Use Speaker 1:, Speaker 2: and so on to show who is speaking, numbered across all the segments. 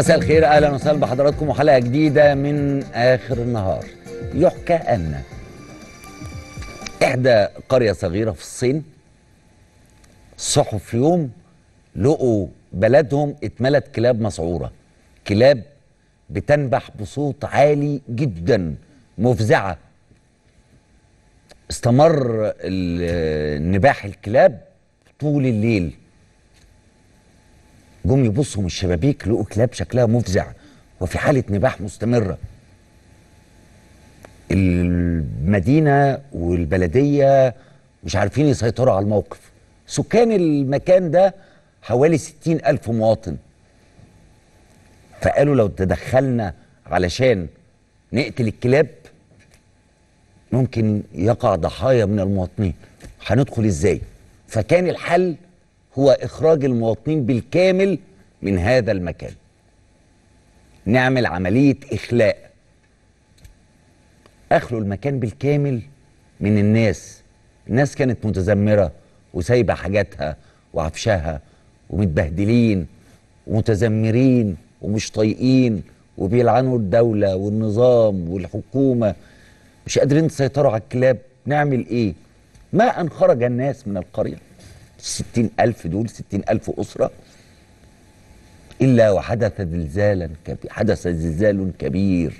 Speaker 1: مساء الخير اهلا وسهلا بحضراتكم وحلقه جديده من اخر النهار يحكى ان احدى قريه صغيره في الصين صحوا في يوم لقوا بلدهم اتملت كلاب مسعوره كلاب بتنبح بصوت عالي جدا مفزعه استمر نباح الكلاب طول الليل جم يبصوا من الشبابيك لقوا كلاب شكلها مفزع وفي حاله نباح مستمره المدينه والبلديه مش عارفين يسيطروا على الموقف سكان المكان ده حوالي ستين ألف مواطن فقالوا لو تدخلنا علشان نقتل الكلاب ممكن يقع ضحايا من المواطنين هندخل ازاي فكان الحل هو إخراج المواطنين بالكامل من هذا المكان نعمل عملية إخلاء أخلوا المكان بالكامل من الناس الناس كانت متذمرة وسايبة حاجاتها وعفشها ومتبهدلين ومتذمرين ومش طايقين وبيلعنوا الدولة والنظام والحكومة مش قادرين تسيطروا على الكلاب نعمل ايه ما ان خرج الناس من القريه 60 ألف دول ستين ألف أسرة إلا وحدث زلزالا كبير حدث زلزال كبير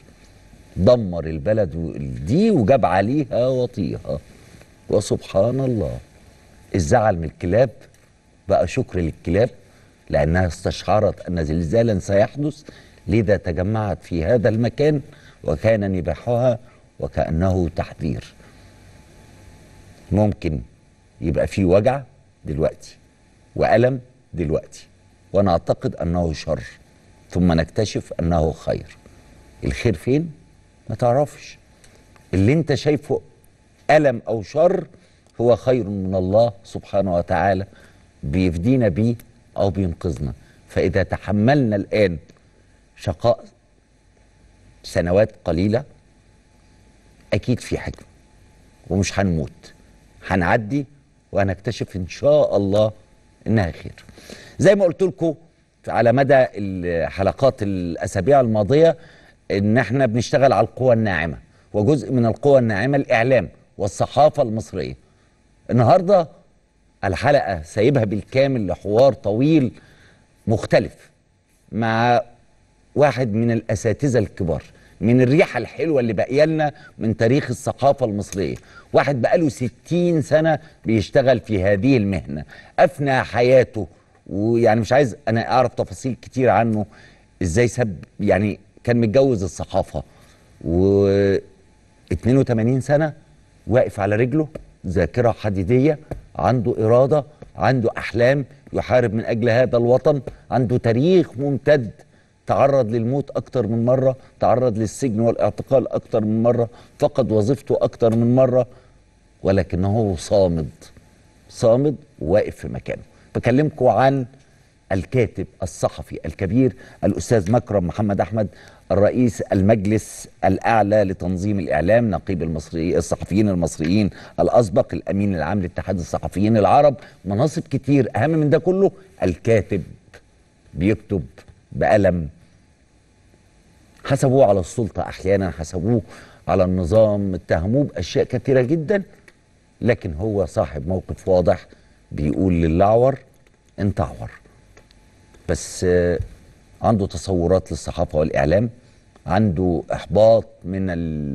Speaker 1: دمر البلد دي وجاب عليها وطيها وسبحان الله الزعل من الكلاب بقى شكر للكلاب لأنها استشعرت أن زلزالا سيحدث لذا تجمعت في هذا المكان وكان نباحها وكأنه تحذير ممكن يبقى في وجع دلوقتي وألم دلوقتي وأنا أعتقد أنه شر ثم نكتشف أنه خير الخير فين؟ ما تعرفش اللي أنت شايفه ألم أو شر هو خير من الله سبحانه وتعالى بيفدينا بيه أو بينقذنا فإذا تحملنا الآن شقاء سنوات قليلة أكيد في حكمة ومش هنموت هنعدي وهنكتشف ان شاء الله انها خير زي ما قلت لكم على مدى الحلقات الاسابيع الماضيه ان احنا بنشتغل على القوى الناعمه وجزء من القوى الناعمه الاعلام والصحافه المصريه النهارده الحلقه سايبها بالكامل لحوار طويل مختلف مع واحد من الاساتذه الكبار من الريحه الحلوه اللي باقيه لنا من تاريخ الثقافه المصريه واحد بقاله 60 سنه بيشتغل في هذه المهنه افنى حياته ويعني مش عايز انا اعرف تفاصيل كتير عنه ازاي سب يعني كان متجوز الصحافه و 82 سنه واقف على رجله ذاكره حديديه عنده اراده عنده احلام يحارب من اجل هذا الوطن عنده تاريخ ممتد تعرض للموت أكتر من مرة تعرض للسجن والاعتقال أكتر من مرة فقد وظيفته أكتر من مرة ولكنه صامد صامد واقف في مكانه بكلمكم عن الكاتب الصحفي الكبير الأستاذ مكرم محمد أحمد الرئيس المجلس الأعلى لتنظيم الإعلام نقيب المصري الصحفيين المصريين الأسبق الأمين العام لاتحاد الصحفيين العرب مناصب كتير أهم من ده كله الكاتب بيكتب بقلم حسبوه على السلطة أحيانا حسبوه على النظام اتهموه بأشياء كثيرة جدا لكن هو صاحب موقف واضح بيقول للعور انت عور بس آه، عنده تصورات للصحافة والإعلام عنده إحباط من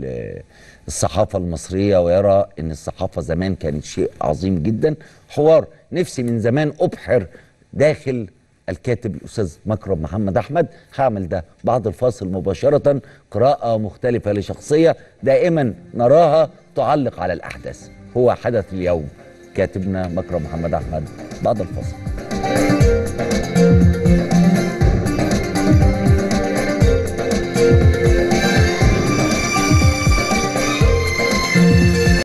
Speaker 1: آه، الصحافة المصرية ويرى أن الصحافة زمان كانت شيء عظيم جدا حوار نفسي من زمان أبحر داخل الكاتب الأستاذ مكرم محمد أحمد هعمل ده بعد الفاصل مباشرة قراءة مختلفة لشخصية دائما نراها تعلق على الأحداث هو حدث اليوم كاتبنا مكرم محمد أحمد بعد الفاصل